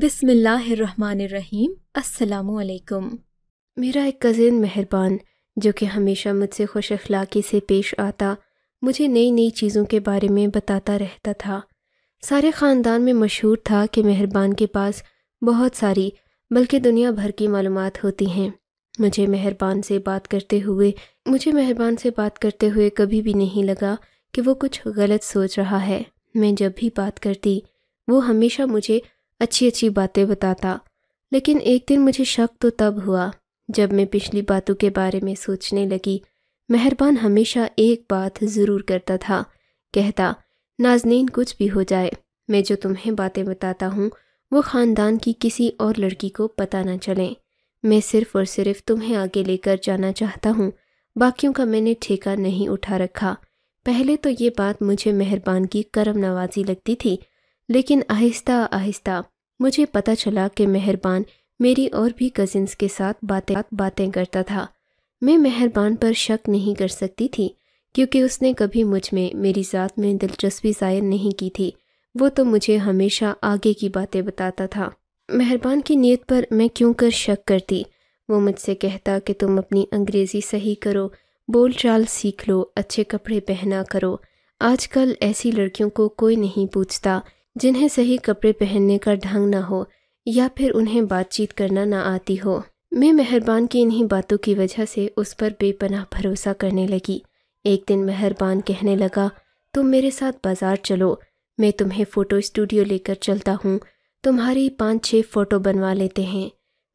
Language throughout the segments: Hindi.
बिसमीम असलकुम मेरा एक कज़िन मेहरबान जो कि हमेशा मुझसे खुश अखलाक़ी से पेश आता मुझे नई नई चीज़ों के बारे में बताता रहता था सारे ख़ानदान में मशहूर था कि मेहरबान के पास बहुत सारी बल्कि दुनिया भर की मालूम होती हैं मुझे मेहरबान से बात करते हुए मुझे मेहरबान से बात करते हुए कभी भी नहीं लगा कि वो कुछ गलत सोच रहा है मैं जब भी बात करती वो हमेशा मुझे अच्छी अच्छी बातें बताता लेकिन एक दिन मुझे शक तो तब हुआ जब मैं पिछली बातों के बारे में सोचने लगी मेहरबान हमेशा एक बात ज़रूर करता था कहता नाजनीन कुछ भी हो जाए मैं जो तुम्हें बातें बताता हूँ वो ख़ानदान की किसी और लड़की को पता ना चले मैं सिर्फ़ और सिर्फ तुम्हें आगे लेकर जाना चाहता हूँ बाकियों का मैंने ठेका नहीं उठा रखा पहले तो ये बात मुझे मेहरबान की करम नवाजी लगती थी लेकिन आहिस्ता आहिस्ता मुझे पता चला कि मेहरबान मेरी और भी कजिन्स के साथ बातें बातें करता था मैं मेहरबान पर शक नहीं कर सकती थी क्योंकि उसने कभी मुझ में मेरी ज़ात में दिलचस्पी ज़ाहिर नहीं की थी वो तो मुझे हमेशा आगे की बातें बताता था मेहरबान की नीयत पर मैं क्यों कर शक करती वो मुझसे कहता कि तुम अपनी अंग्रेज़ी सही करो बोल चाल सीख लो अच्छे कपड़े पहना करो आजकल ऐसी लड़कियों को कोई नहीं पूछता जिन्हें सही कपड़े पहनने का ढंग ना हो या फिर उन्हें बातचीत करना ना आती हो मैं मेहरबान की इन्हीं बातों की वजह से उस पर बेपनाह भरोसा करने लगी एक दिन मेहरबान कहने लगा तुम मेरे साथ बाज़ार चलो मैं तुम्हें फ़ोटो स्टूडियो लेकर चलता हूँ तुम्हारी पाँच छः फ़ोटो बनवा लेते हैं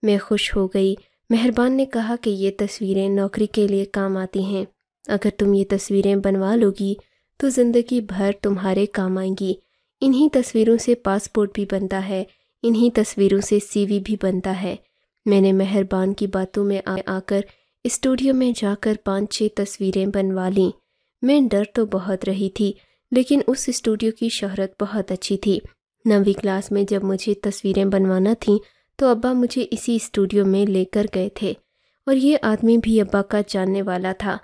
मैं खुश हो गई मेहरबान ने कहा कि ये तस्वीरें नौकरी के लिए काम आती हैं अगर तुम ये तस्वीरें बनवा लोगी तो ज़िंदगी भर तुम्हारे काम आएंगी इन्हीं तस्वीरों से पासपोर्ट भी बनता है इन्हीं तस्वीरों से सीवी भी बनता है मैंने मेहरबान की बातों में आ, आकर स्टूडियो में जाकर पाँच छः तस्वीरें बनवा लीं मैं डर तो बहुत रही थी लेकिन उस स्टूडियो की शहरत बहुत अच्छी थी नवी क्लास में जब मुझे तस्वीरें बनवाना थी तो अब्बा मुझे इसी स्टूडियो में लेकर गए थे और ये आदमी भी अब्बा का जानने वाला था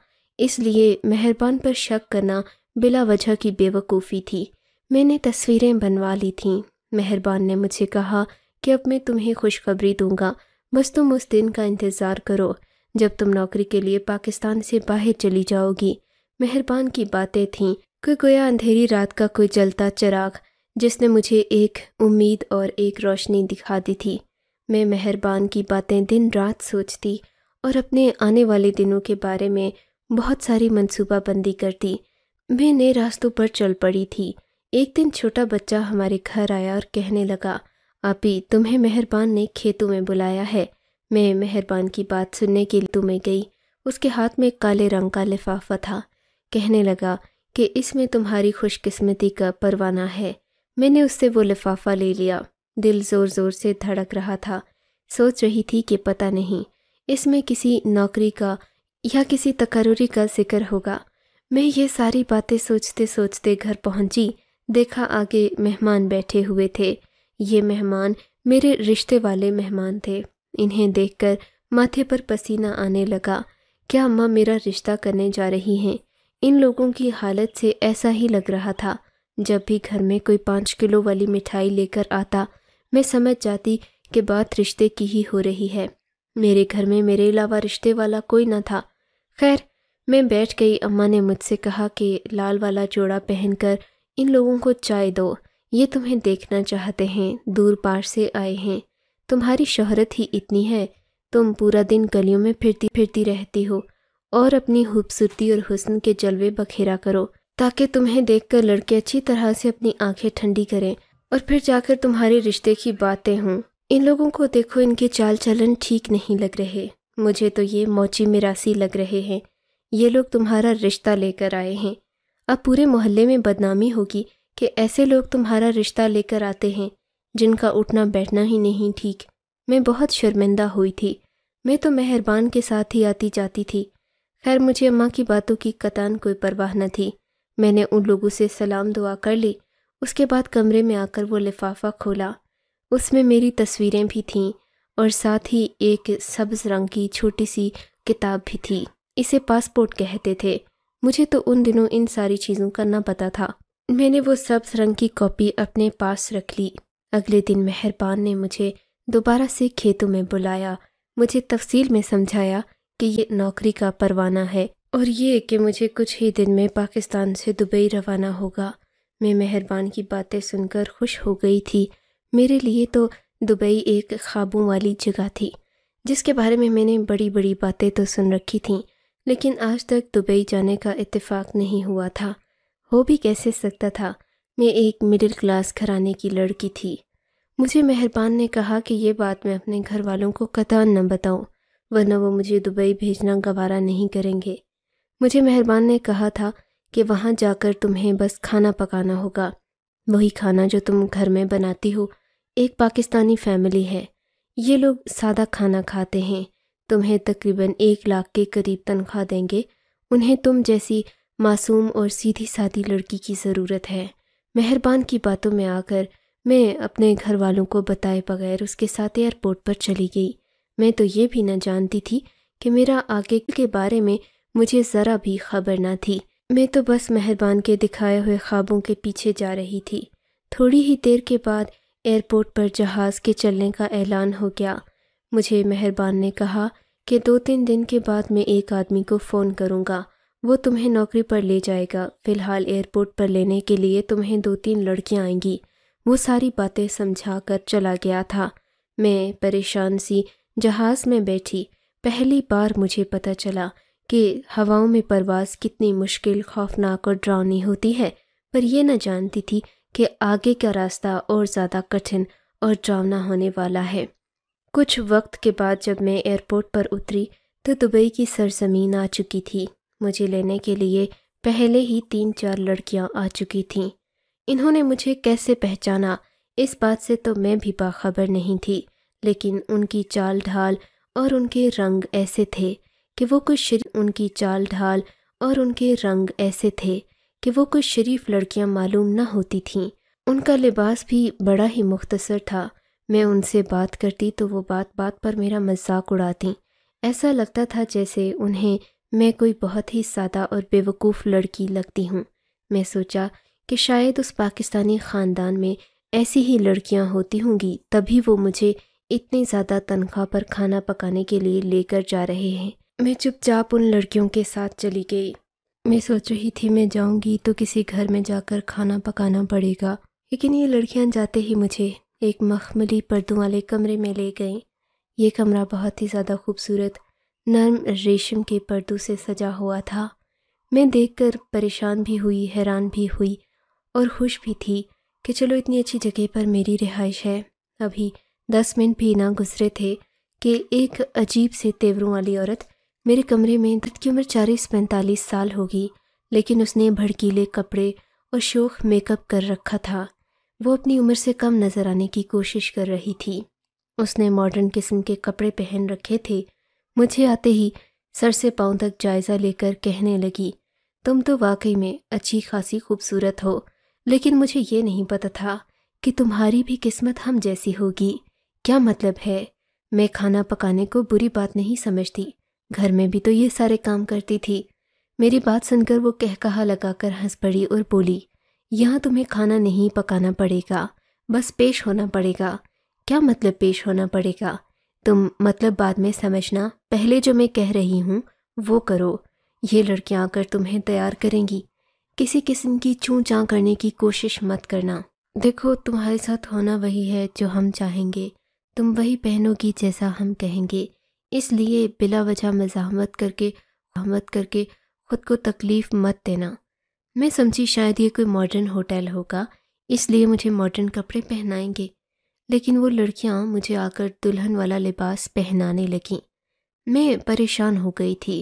इसलिए मेहरबान पर शक करना बिला वजह की बेवकूफ़ी थी मैंने तस्वीरें बनवा ली थीं मेहरबान ने मुझे कहा कि अब मैं तुम्हें खुशखबरी दूंगा बस तुम उस दिन का इंतज़ार करो जब तुम नौकरी के लिए पाकिस्तान से बाहर चली जाओगी मेहरबान की बातें थीं कोई गोया अंधेरी रात का कोई जलता चराग जिसने मुझे एक उम्मीद और एक रोशनी दिखा दी थी मैं मेहरबान की बातें दिन रात सोचती और अपने आने वाले दिनों के बारे में बहुत सारी मनसूबाबंदी करती मैं नए रास्तों पर चल पड़ी थी एक दिन छोटा बच्चा हमारे घर आया और कहने लगा आपी तुम्हें मेहरबान ने खेतों में बुलाया है मैं मेहरबान की बात सुनने के लिए तुम्हें गई उसके हाथ में काले रंग का लिफाफा था कहने लगा कि इसमें तुम्हारी खुशकिस्मती का परवाना है मैंने उससे वो लिफाफा ले लिया दिल ज़ोर ज़ोर से धड़क रहा था सोच रही थी कि पता नहीं इसमें किसी नौकरी का या किसी तकरूरी का जिक्र होगा मैं ये सारी बातें सोचते सोचते घर पहुंची देखा आगे मेहमान बैठे हुए थे ये मेहमान मेरे रिश्ते वाले मेहमान थे इन्हें देखकर माथे पर पसीना आने लगा क्या अम्मा मेरा रिश्ता करने जा रही हैं इन लोगों की हालत से ऐसा ही लग रहा था जब भी घर में कोई पाँच किलो वाली मिठाई लेकर आता मैं समझ जाती कि बात रिश्ते की ही हो रही है मेरे घर में मेरे अलावा रिश्ते वाला कोई ना था खैर मैं बैठ गई अम्मा ने मुझसे कहा कि लाल वाला जोड़ा पहनकर इन लोगों को चाय दो ये तुम्हें देखना चाहते हैं दूर पार से आए हैं तुम्हारी शोहरत ही इतनी है तुम पूरा दिन गलियों में फिरती फिरती रहती हो और अपनी खूबसूरती और हुस्न के जलवे बखेरा करो ताकि तुम्हें देखकर लड़के अच्छी तरह से अपनी आंखें ठंडी करें और फिर जाकर तुम्हारे रिश्ते की बातें हों इन लोगों को देखो इनके चाल चलन ठीक नहीं लग रहे मुझे तो ये मोची मिरासी लग रहे हैं ये लोग तुम्हारा रिश्ता लेकर आए हैं अब पूरे मोहल्ले में बदनामी होगी कि ऐसे लोग तुम्हारा रिश्ता लेकर आते हैं जिनका उठना बैठना ही नहीं ठीक मैं बहुत शर्मिंदा हुई थी मैं तो मेहरबान के साथ ही आती जाती थी खैर मुझे अम्मा की बातों की कतान कोई परवाह न थी मैंने उन लोगों से सलाम दुआ कर ली उसके बाद कमरे में आकर वो लिफाफा खोला उसमें मेरी तस्वीरें भी थीं और साथ ही एक सब्ज़ रंग की छोटी सी किताब भी थी इसे पासपोर्ट कहते थे मुझे तो उन दिनों इन सारी चीज़ों का ना पता था मैंने वो सब रंग की कॉपी अपने पास रख ली अगले दिन मेहरबान ने मुझे दोबारा से खेतों में बुलाया मुझे तफसील में समझाया कि ये नौकरी का परवाना है और ये कि मुझे कुछ ही दिन में पाकिस्तान से दुबई रवाना होगा मैं मेहरबान की बातें सुनकर खुश हो गई थी मेरे लिए तो दुबई एक ख्वाबों वाली जगह थी जिसके बारे में मैंने बड़ी बड़ी बातें तो सुन रखी थीं लेकिन आज तक दुबई जाने का इत्तेफाक नहीं हुआ था हो भी कैसे सकता था मैं एक मिडिल क्लास घराने की लड़की थी मुझे मेहरबान ने कहा कि ये बात मैं अपने घर वालों को कतः न बताऊं वरना वो मुझे दुबई भेजना गवारा नहीं करेंगे मुझे मेहरबान ने कहा था कि वहाँ जाकर तुम्हें बस खाना पकाना होगा वही खाना जो तुम घर में बनाती हो एक पाकिस्तानी फैमिली है ये लोग सादा खाना खाते हैं तुम्हें तकरीबन एक लाख के करीब तनख्वाह देंगे उन्हें तुम जैसी मासूम और सीधी सादी लड़की की ज़रूरत है मेहरबान की बातों में आकर मैं अपने घर वालों को बताए बगैर उसके साथ एयरपोर्ट पर चली गई मैं तो ये भी न जानती थी कि मेरा आगे के बारे में मुझे ज़रा भी खबर ना थी मैं तो बस मेहरबान के दिखाए हुए ख्वाबों के पीछे जा रही थी थोड़ी ही देर के बाद एयरपोर्ट पर जहाज़ के चलने का ऐलान हो गया मुझे मेहरबान ने कहा कि दो तीन दिन के बाद मैं एक आदमी को फ़ोन करूँगा वो तुम्हें नौकरी पर ले जाएगा फ़िलहाल एयरपोर्ट पर लेने के लिए तुम्हें दो तीन लड़कियाँ आएंगी वो सारी बातें समझा कर चला गया था मैं परेशान सी जहाज़ में बैठी पहली बार मुझे पता चला कि हवाओं में परवास कितनी मुश्किल खौफनाक और ड्रावनी होती है पर यह न जानती थी कि आगे का रास्ता और ज़्यादा कठिन और ड्रावना होने वाला है कुछ वक्त के बाद जब मैं एयरपोर्ट पर उतरी तो दुबई की सरजमीन आ चुकी थी मुझे लेने के लिए पहले ही तीन चार लड़कियां आ चुकी थीं इन्होंने मुझे कैसे पहचाना इस बात से तो मैं भी बाखबर नहीं थी लेकिन उनकी चाल ढाल और उनके रंग ऐसे थे कि वो कुछ शरीफ उनकी चाल ढाल और उनके रंग ऐसे थे कि वो कुछ शरीफ लड़कियां मालूम न होती थीं उनका लिबास भी बड़ा ही मुख्तसर था मैं उनसे बात करती तो वो बात बात पर मेरा मजाक उड़ाती ऐसा लगता था जैसे उन्हें मैं कोई बहुत ही सादा और बेवकूफ़ लड़की लगती हूँ मैं सोचा कि शायद उस पाकिस्तानी ख़ानदान में ऐसी ही लड़कियाँ होती होंगी तभी वो मुझे इतनी ज़्यादा तनख्वाह पर खाना पकाने के लिए लेकर जा रहे हैं मैं चुपचाप उन लड़कियों के साथ चली गई मैं सोच रही थी मैं जाऊंगी तो किसी घर में जाकर खाना पकाना पड़ेगा लेकिन ये लड़कियां जाते ही मुझे एक मखमली पर्दों वाले कमरे में ले गई ये कमरा बहुत ही ज़्यादा खूबसूरत नर्म रेशम के पर्दों से सजा हुआ था मैं देखकर परेशान भी हुई हैरान भी हुई और खुश भी थी कि चलो इतनी अच्छी जगह पर मेरी रिहाइश है अभी दस मिनट भी ना गुजरे थे कि एक अजीब से तेवरों वाली औरत मेरे कमरे में दर्द की उम्र चालीस पैंतालीस साल होगी लेकिन उसने भड़कीले कपड़े और शोख मेकअप कर रखा था वो अपनी उम्र से कम नज़र आने की कोशिश कर रही थी उसने मॉडर्न किस्म के कपड़े पहन रखे थे मुझे आते ही सर से पाँव तक जायज़ा लेकर कहने लगी तुम तो वाकई में अच्छी खासी खूबसूरत हो लेकिन मुझे ये नहीं पता था कि तुम्हारी भी किस्मत हम जैसी होगी क्या मतलब है मैं खाना पकाने को बुरी बात नहीं समझती घर में भी तो ये सारे काम करती थी मेरी बात सुनकर वो कहकहा लगाकर हंस पड़ी और बोली यहाँ तुम्हें खाना नहीं पकाना पड़ेगा बस पेश होना पड़ेगा क्या मतलब पेश होना पड़ेगा तुम मतलब बाद में समझना पहले जो मैं कह रही हूँ वो करो ये लड़कियाँ आकर तुम्हें तैयार करेंगी किसी किस्म की चूँ चाँ करने की कोशिश मत करना देखो तुम्हारे साथ होना वही है जो हम चाहेंगे तुम वही पहनोगी जैसा हम कहेंगे इसलिए बिला वजह मजामत करके मजामत करके खुद को तकलीफ़ मत देना मैं समझी शायद ये कोई मॉडर्न होटल होगा इसलिए मुझे मॉडर्न कपड़े पहनाएंगे लेकिन वो लड़कियां मुझे आकर दुल्हन वाला लिबास पहनाने लगीं मैं परेशान हो गई थी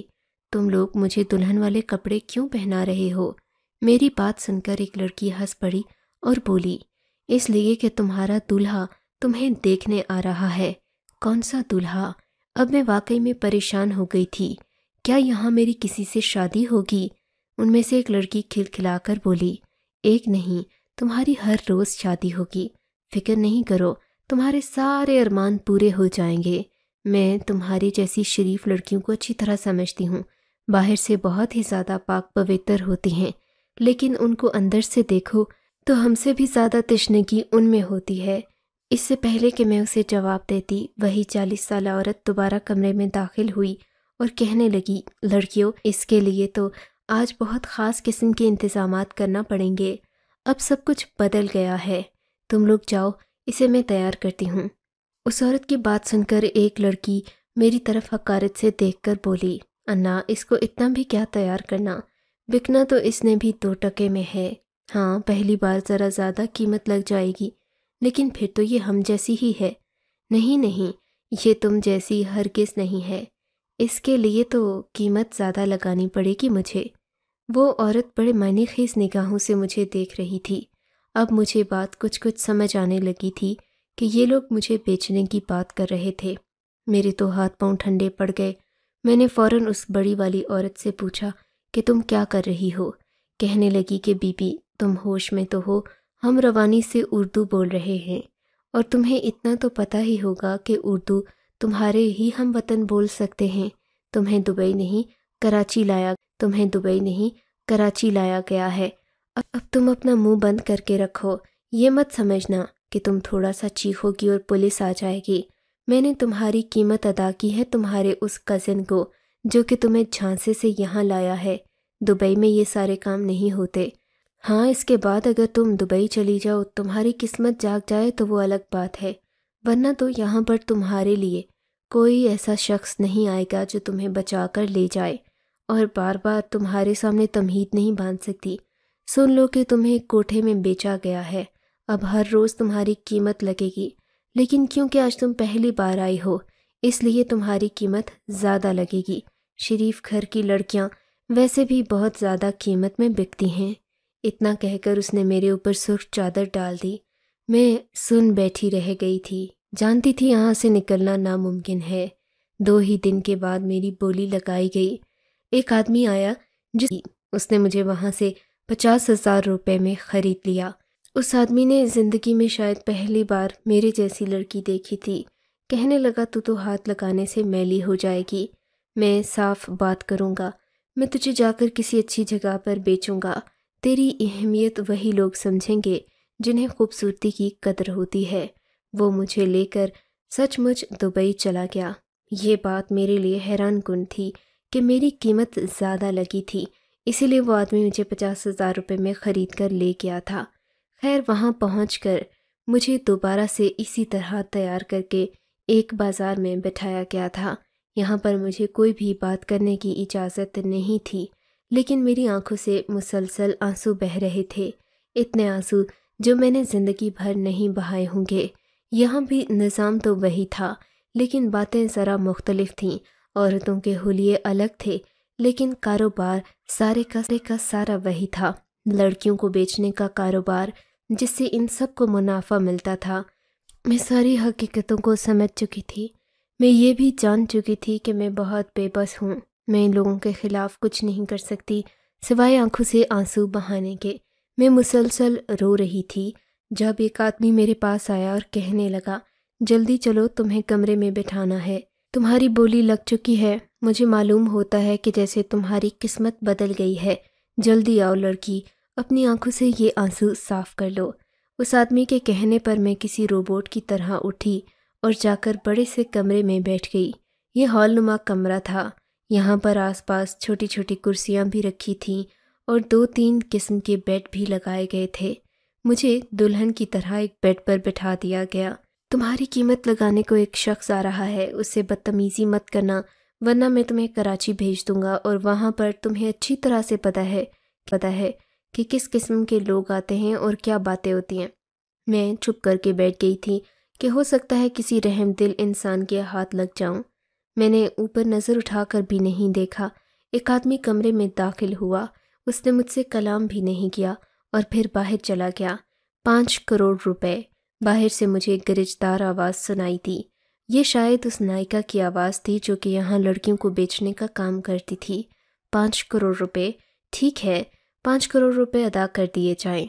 तुम लोग मुझे दुल्हन वाले कपड़े क्यों पहना रहे हो मेरी बात सुनकर एक लड़की हंस पड़ी और बोली इसलिए कि तुम्हारा दूल्हा तुम्हें देखने आ रहा है कौन सा दूल्हा अब मैं वाकई में परेशान हो गई थी क्या यहाँ मेरी किसी से शादी होगी उनमें से एक लड़की खिलखिलाकर बोली एक नहीं तुम्हारी हर रोज शादी होगी फिक्र नहीं करो तुम्हारे सारे अरमान पूरे हो जाएंगे मैं तुम्हारी जैसी शरीफ लड़कियों को अच्छी तरह समझती हूँ बाहर से बहुत ही ज़्यादा पाक पवित्र होती हैं लेकिन उनको अंदर से देखो तो हमसे भी ज़्यादा तशनगी उनमें होती है इससे पहले कि मैं उसे जवाब देती वही चालीस साल औरत दोबारा कमरे में दाखिल हुई और कहने लगी लड़कियों इसके लिए तो आज बहुत ख़ास किस्म के इंतज़ाम करना पड़ेंगे अब सब कुछ बदल गया है तुम लोग जाओ इसे मैं तैयार करती हूँ उस औरत की बात सुनकर एक लड़की मेरी तरफ हकारत से देख कर बोली अन्ना इसको इतना भी क्या तैयार करना बिकना तो इसने भी दो टके में है हाँ पहली बार ज़रा ज़्यादा कीमत लग जाएगी लेकिन फिर तो ये हम जैसी ही है नहीं नहीं ये तुम जैसी हरगिज़ नहीं है इसके लिए तो कीमत ज़्यादा लगानी पड़ेगी मुझे वो औरत बड़े मायने खेज निगाहों से मुझे देख रही थी अब मुझे बात कुछ कुछ समझ आने लगी थी कि ये लोग मुझे बेचने की बात कर रहे थे मेरे तो हाथ पांव ठंडे पड़ गए मैंने फौरन उस बड़ी वाली औरत से पूछा कि तुम क्या कर रही हो कहने लगी कि बीबी तुम होश में तो हो हम रवानी से उर्दू बोल रहे हैं और तुम्हें इतना तो पता ही होगा कि उर्दू तुम्हारे ही हम वतन बोल सकते हैं तुम्हें दुबई नहीं कराची लाया तुम्हें दुबई नहीं कराची लाया गया है अब तुम अपना मुंह बंद करके रखो ये मत समझना कि तुम थोड़ा सा चीखोगी और पुलिस आ जाएगी मैंने तुम्हारी कीमत अदा की है तुम्हारे उस कजिन को जो कि तुम्हें झांसे से यहाँ लाया है दुबई में ये सारे काम नहीं होते हाँ इसके बाद अगर तुम दुबई चली जाओ तुम्हारी किस्मत जाग जाए तो वो अलग बात है वरना तो यहाँ पर तुम्हारे लिए कोई ऐसा शख्स नहीं आएगा जो तुम्हें बचा कर ले जाए और बार बार तुम्हारे सामने तमहीद नहीं बांध सकती सुन लो कि तुम्हें कोठे में बेचा गया है अब हर रोज़ तुम्हारी कीमत लगेगी लेकिन क्योंकि आज तुम पहली बार आई हो इसलिए तुम्हारी कीमत ज़्यादा लगेगी शरीफ घर की लड़कियाँ वैसे भी बहुत ज़्यादा कीमत में बिकती हैं इतना कहकर उसने मेरे ऊपर सुर्ख चादर डाल दी मैं सुन बैठी रह गई थी जानती थी यहाँ से निकलना नामुमकिन है दो ही दिन के बाद मेरी बोली लगाई गई एक आदमी आया जिस उसने मुझे वहाँ से पचास हज़ार रुपये में ख़रीद लिया उस आदमी ने ज़िंदगी में शायद पहली बार मेरे जैसी लड़की देखी थी कहने लगा तू तो हाथ लगाने से मैली हो जाएगी मैं साफ बात करूँगा मैं तुझे जाकर किसी अच्छी जगह पर बेचूँगा तेरी अहमियत वही लोग समझेंगे जिन्हें खूबसूरती की कदर होती है वो मुझे लेकर सचमुच दुबई चला गया ये बात मेरे लिए हैरान थी कि मेरी कीमत ज़्यादा लगी थी इसीलिए वो आदमी मुझे पचास हज़ार रुपये में ख़रीद कर ले गया था खैर वहाँ पहुँच कर मुझे दोबारा से इसी तरह तैयार करके एक बाज़ार में बैठाया गया था यहाँ पर मुझे कोई भी बात करने की इजाज़त नहीं थी लेकिन मेरी आंखों से मुसलसल आंसू बह रहे थे इतने आंसू जो मैंने ज़िंदगी भर नहीं बहाए होंगे यहाँ भी निज़ाम तो वही था लेकिन बातें ज़रा मुख्तलिफ थीं औरतों के हुलिये अलग थे लेकिन कारोबार सारे का सारे का सारा वही था लड़कियों को बेचने का कारोबार जिससे इन सब को मुनाफा मिलता था मैं सारी हकीकतों को समझ चुकी थी मैं ये भी जान चुकी थी कि मैं बहुत बेबस हूँ मैं इन लोगों के ख़िलाफ़ कुछ नहीं कर सकती सिवाय आंखों से आंसू बहाने के मैं मुसलसल रो रही थी जब एक आदमी मेरे पास आया और कहने लगा जल्दी चलो तुम्हें कमरे में बैठाना है तुम्हारी बोली लग चुकी है मुझे मालूम होता है कि जैसे तुम्हारी किस्मत बदल गई है जल्दी आओ लड़की अपनी आंखों से ये आंसू साफ कर लो उस आदमी के कहने पर मैं किसी रोबोट की तरह उठी और जाकर बड़े से कमरे में बैठ गई ये हॉल नुमा कमरा था यहाँ पर आसपास छोटी छोटी कुर्सियाँ भी रखी थीं और दो तीन किस्म के बेड भी लगाए गए थे मुझे दुल्हन की तरह एक बेड पर बैठा दिया गया तुम्हारी कीमत लगाने को एक शख्स आ रहा है उससे बदतमीज़ी मत करना वरना मैं तुम्हें कराची भेज दूंगा और वहाँ पर तुम्हें अच्छी तरह से पता है पता है कि किस किस्म के लोग आते हैं और क्या बातें होती हैं मैं चुप करके बैठ गई थी कि हो सकता है किसी रहम दिल इंसान के हाथ लग जाऊं मैंने ऊपर नज़र उठाकर भी नहीं देखा एक आदमी कमरे में दाखिल हुआ उसने मुझसे कलाम भी नहीं किया और फिर बाहर चला गया पाँच करोड़ रुपए बाहर से मुझे एक गरजदार आवाज़ सुनाई दी ये शायद उस नायिका की आवाज़ थी जो कि यहाँ लड़कियों को बेचने का काम करती थी पाँच करोड़ रुपए ठीक है पाँच करोड़ रुपए अदा कर दिए जाएं।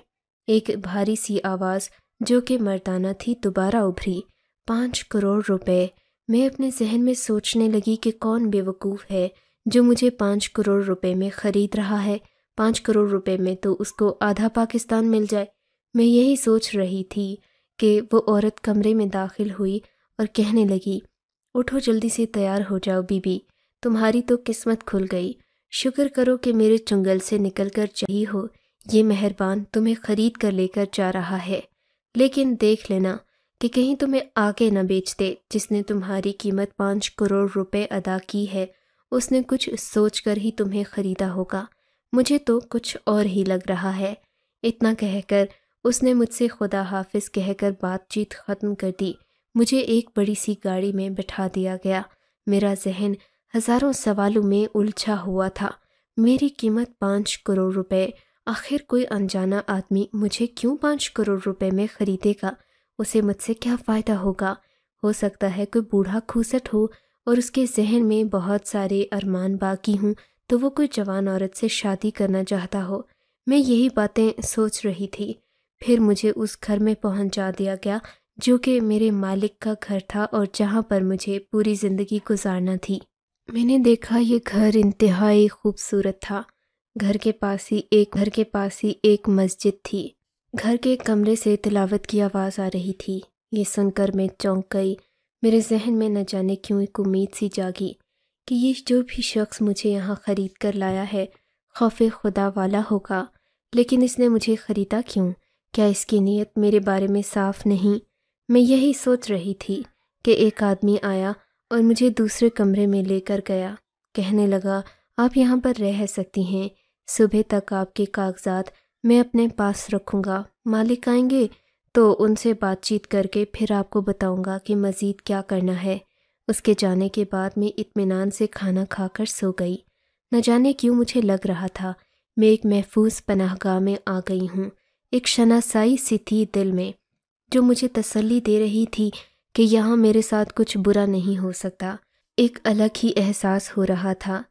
एक भारी सी आवाज़ जो कि मर्दाना थी दोबारा उभरी पाँच करोड़ रुपए मैं अपने जहन में सोचने लगी कि कौन बेवकूफ़ है जो मुझे पाँच करोड़ रुपए में ख़रीद रहा है पाँच करोड़ रुपए में तो उसको आधा पाकिस्तान मिल जाए मैं यही सोच रही थी कि वो औरत कमरे में दाखिल हुई और कहने लगी उठो जल्दी से तैयार हो जाओ बीबी तुम्हारी तो किस्मत खुल गई शुक्र करो कि मेरे चुंगल से निकल कर चाहिए हो ये मेहरबान तुम्हें खरीद कर लेकर जा रहा है लेकिन देख लेना कि कहीं तुम्हें आगे न बेच दे जिसने तुम्हारी कीमत पाँच करोड़ रुपए अदा की है उसने कुछ सोच कर ही तुम्हें ख़रीदा होगा मुझे तो कुछ और ही लग रहा है इतना कहकर उसने मुझसे खुदा हाफिज कहकर बातचीत ख़त्म कर दी मुझे एक बड़ी सी गाड़ी में बैठा दिया गया मेरा जहन हज़ारों सवालों में उलझा हुआ था मेरी कीमत पाँच करोड़ रुपए आखिर कोई अनजाना आदमी मुझे क्यों पाँच करोड़ रुपए में ख़रीदेगा उसे मुझसे क्या फ़ायदा होगा हो सकता है कोई बूढ़ा खूसट हो और उसके जहन में बहुत सारे अरमान बाकी हों तो वो कोई जवान औरत से शादी करना चाहता हो मैं यही बातें सोच रही थी फिर मुझे उस घर में पहुंचा दिया गया जो कि मेरे मालिक का घर था और जहाँ पर मुझे पूरी ज़िंदगी गुजारना थी मैंने देखा ये घर इंतहाई खूबसूरत था घर के पास ही एक घर के पास ही एक मस्जिद थी घर के कमरे से तिलावत की आवाज़ आ रही थी ये सुनकर मैं चौंक गई मेरे जहन में न जाने क्यों एक उम्मीद सी जागी कि ये जो भी शख्स मुझे यहाँ ख़रीद कर लाया है खौफ खुदा वाला होगा लेकिन इसने मुझे ख़रीदा क्यों क्या इसकी नीयत मेरे बारे में साफ नहीं मैं यही सोच रही थी कि एक आदमी आया और मुझे दूसरे कमरे में लेकर गया कहने लगा आप यहाँ पर रह सकती हैं सुबह तक आपके कागजात मैं अपने पास रखूँगा मालिक आएंगे तो उनसे बातचीत करके फिर आपको बताऊँगा कि मज़ीद क्या करना है उसके जाने के बाद मैं इत्मीनान से खाना खाकर सो गई न जाने क्यों मुझे लग रहा था मैं एक महफूज पनाहगाह में आ गई हूँ एक शनासाई सी थी दिल में जो मुझे तसल्ली दे रही थी कि यहाँ मेरे साथ कुछ बुरा नहीं हो सकता एक अलग ही एहसास हो रहा था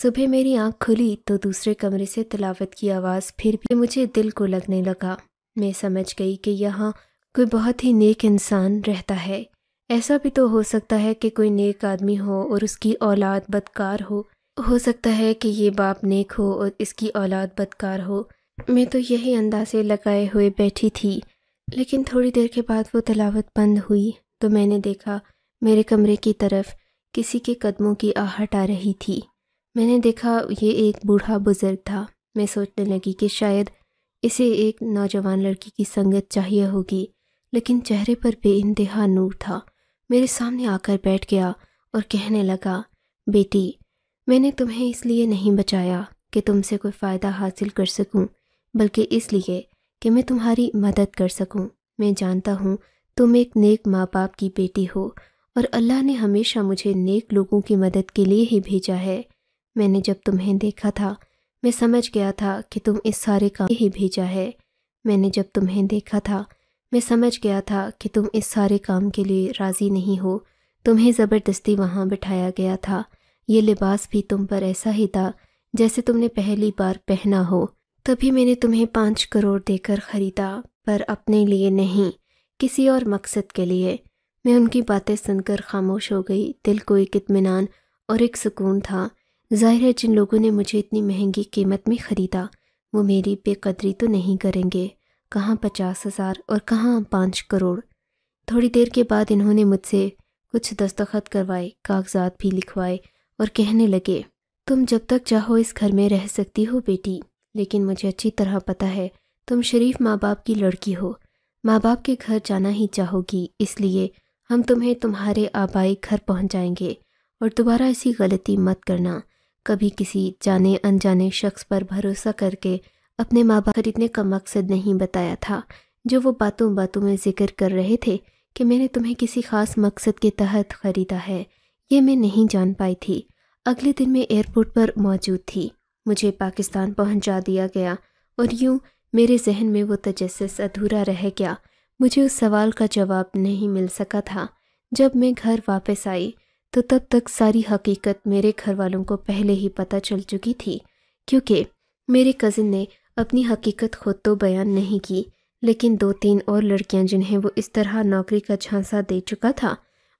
सुबह मेरी आंख खुली तो दूसरे कमरे से तलावत की आवाज़ फिर भी मुझे दिल को लगने लगा मैं समझ गई कि यहाँ कोई बहुत ही नेक इंसान रहता है ऐसा भी तो हो सकता है कि कोई नेक आदमी हो और उसकी औलाद बदकार हो हो सकता है कि ये बाप नेक हो और इसकी औलाद बदकार हो मैं तो यही अंदाजे लगाए हुए बैठी थी लेकिन थोड़ी देर के बाद वो तलावत बंद हुई तो मैंने देखा मेरे कमरे की तरफ किसी के कदमों की आहट आ रही थी मैंने देखा ये एक बूढ़ा बुज़ुर्ग था मैं सोचने लगी कि शायद इसे एक नौजवान लड़की की संगत चाहिए होगी लेकिन चेहरे पर बेानतहा नूर था मेरे सामने आकर बैठ गया और कहने लगा बेटी मैंने तुम्हें इसलिए नहीं बचाया कि तुमसे कोई फ़ायदा हासिल कर सकूं बल्कि इसलिए कि मैं तुम्हारी मदद कर सकूं। मैं जानता हूं तुम एक नेक माँ बाप की बेटी हो और अल्लाह ने हमेशा मुझे नेक लोगों की मदद के लिए ही भेजा है मैंने जब तुम्हें देखा था मैं समझ गया था कि तुम इस सारे काम ही भेजा है मैंने जब तुम्हें देखा था मैं समझ गया था कि तुम इस सारे काम के लिए राज़ी नहीं हो तुम्हें ज़बरदस्ती वहाँ बिठाया गया था ये लिबास भी तुम पर ऐसा ही था जैसे तुमने पहली बार पहना हो तभी मैंने तुम्हें पाँच करोड़ देकर ख़रीदा पर अपने लिए नहीं किसी और मकसद के लिए मैं उनकी बातें सुनकर खामोश हो गई दिल को एक इतमान और एक सुकून था जाहिर है जिन लोगों ने मुझे इतनी महंगी कीमत में ख़रीदा वो मेरी बेकदरी तो नहीं करेंगे कहाँ पचास हज़ार और कहाँ पाँच करोड़ थोड़ी देर के बाद इन्होंने मुझसे कुछ दस्तखत करवाए कागजात भी लिखवाए और कहने लगे तुम जब तक चाहो इस घर में रह सकती हो बेटी लेकिन मुझे अच्छी तरह पता है तुम शरीफ माँ बाप की लड़की हो माँ बाप के घर जाना ही चाहोगी इसलिए हम तुम्हें तुम्हारे आबाई घर पहुँचाएंगे और दोबारा ऐसी गलती मत करना कभी किसी जाने अनजाने शख्स पर भरोसा करके अपने माँ बाप खरीदने का मकसद नहीं बताया था जो वो बातों बातों में जिक्र कर रहे थे कि मैंने तुम्हें किसी ख़ास मकसद के तहत ख़रीदा है ये मैं नहीं जान पाई थी अगले दिन मैं एयरपोर्ट पर मौजूद थी मुझे पाकिस्तान पहुंचा दिया गया और यूं मेरे जहन में वो तजस अधूरा रह गया मुझे उस सवाल का जवाब नहीं मिल सका था जब मैं घर वापस आई तो तब तक सारी हकीकत मेरे घर वालों को पहले ही पता चल चुकी थी क्योंकि मेरे कज़न ने अपनी हकीकत खुद तो बयान नहीं की लेकिन दो तीन और लड़कियां जिन्हें वो इस तरह नौकरी का झांसा दे चुका था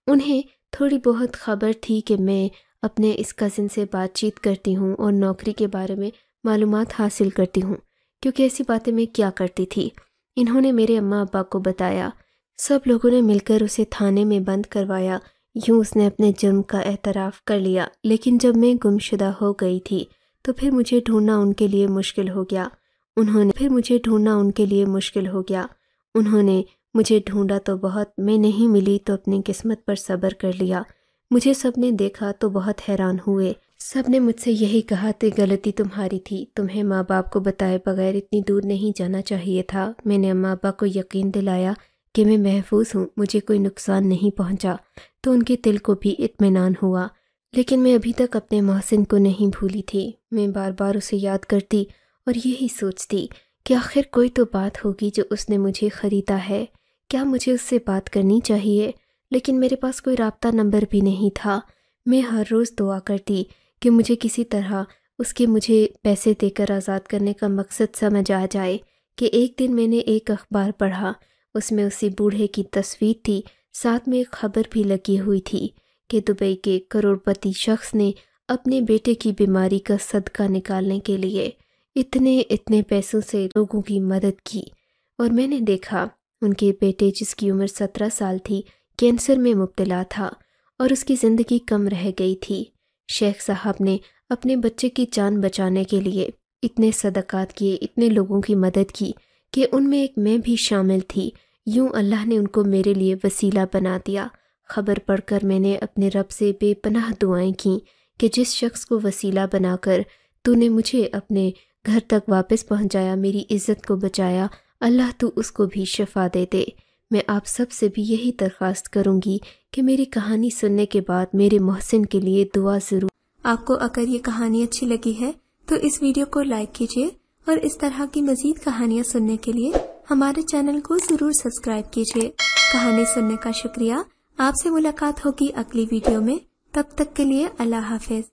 उन्हें थोड़ी बहुत खबर थी कि मैं अपने इस कज़न से बातचीत करती हूँ और नौकरी के बारे में मालूम हासिल करती हूँ क्योंकि ऐसी बातें मैं क्या करती थी इन्होंने मेरे अम्मा अब्बा को बताया सब लोगों ने मिलकर उसे थाने में बंद करवाया यूँ उसने अपने जुर्म का एतराफ़ कर लिया लेकिन जब मैं गुमशुदा हो गई थी तो फिर मुझे ढूंढना उनके लिए मुश्किल हो गया उन्होंने फिर मुझे ढूंढना उनके लिए मुश्किल हो गया उन्होंने मुझे ढूंढा तो बहुत मैं नहीं मिली तो अपनी किस्मत पर सब्र कर लिया मुझे सबने देखा तो बहुत हैरान हुए सब ने मुझसे यही कहा तो गलती तुम्हारी थी तुम्हें माँ बाप को बताए बगैर इतनी दूर नहीं जाना चाहिए था मैंने अम्मा बाप को यकीन दिलाया कि मैं महफूज हूँ मुझे कोई नुकसान नहीं पहुँचा तो उनके दिल को भी इतमान हुआ लेकिन मैं अभी तक अपने मोहसिन को नहीं भूली थी मैं बार बार उसे याद करती और यही सोचती कि आखिर कोई तो बात होगी जो उसने मुझे ख़रीदा है क्या मुझे उससे बात करनी चाहिए लेकिन मेरे पास कोई रबता नंबर भी नहीं था मैं हर रोज़ दुआ करती कि मुझे किसी तरह उसके मुझे पैसे देकर आज़ाद करने का मकसद समझ आ जाए कि एक दिन मैंने एक अखबार पढ़ा उसमें उसी बूढ़े की तस्वीर थी साथ में एक खबर भी लगी हुई थी कि दुबई के करोड़पति शख्स ने अपने बेटे की बीमारी का सदका निकालने के लिए इतने इतने पैसों से लोगों की मदद की और मैंने देखा उनके बेटे जिसकी उम्र सत्रह साल थी कैंसर में मुबतला था और उसकी ज़िंदगी कम रह गई थी शेख साहब ने अपने बच्चे की जान बचाने के लिए इतने सदक़ात किए इतने लोगों की मदद की कि उनमें एक मैं भी शामिल थी यूं अल्लाह ने उनको मेरे लिए वसीला बना दिया खबर पढ़कर मैंने अपने रब से बेपनाह दुआएं की कि जिस शख्स को वसीला बनाकर तूने मुझे अपने घर तक वापस पहुंचाया मेरी इज़्ज़त को बचाया अल्लाह तू उसको भी शफा दे दे मैं आप सब से भी यही दरख्वास्त करूँगी कि मेरी कहानी सुनने के बाद मेरे मोहसिन के लिए दुआ ज़रूर आपको अगर ये कहानी अच्छी लगी है तो इस वीडियो को लाइक कीजिए और इस तरह की मजीद कहानियाँ सुनने के लिए हमारे चैनल को ज़रूर सब्सक्राइब कीजिए कहानी सुनने का शुक्रिया आपसे मुलाकात होगी अगली वीडियो में तब तक के लिए अल्लाह हाफिज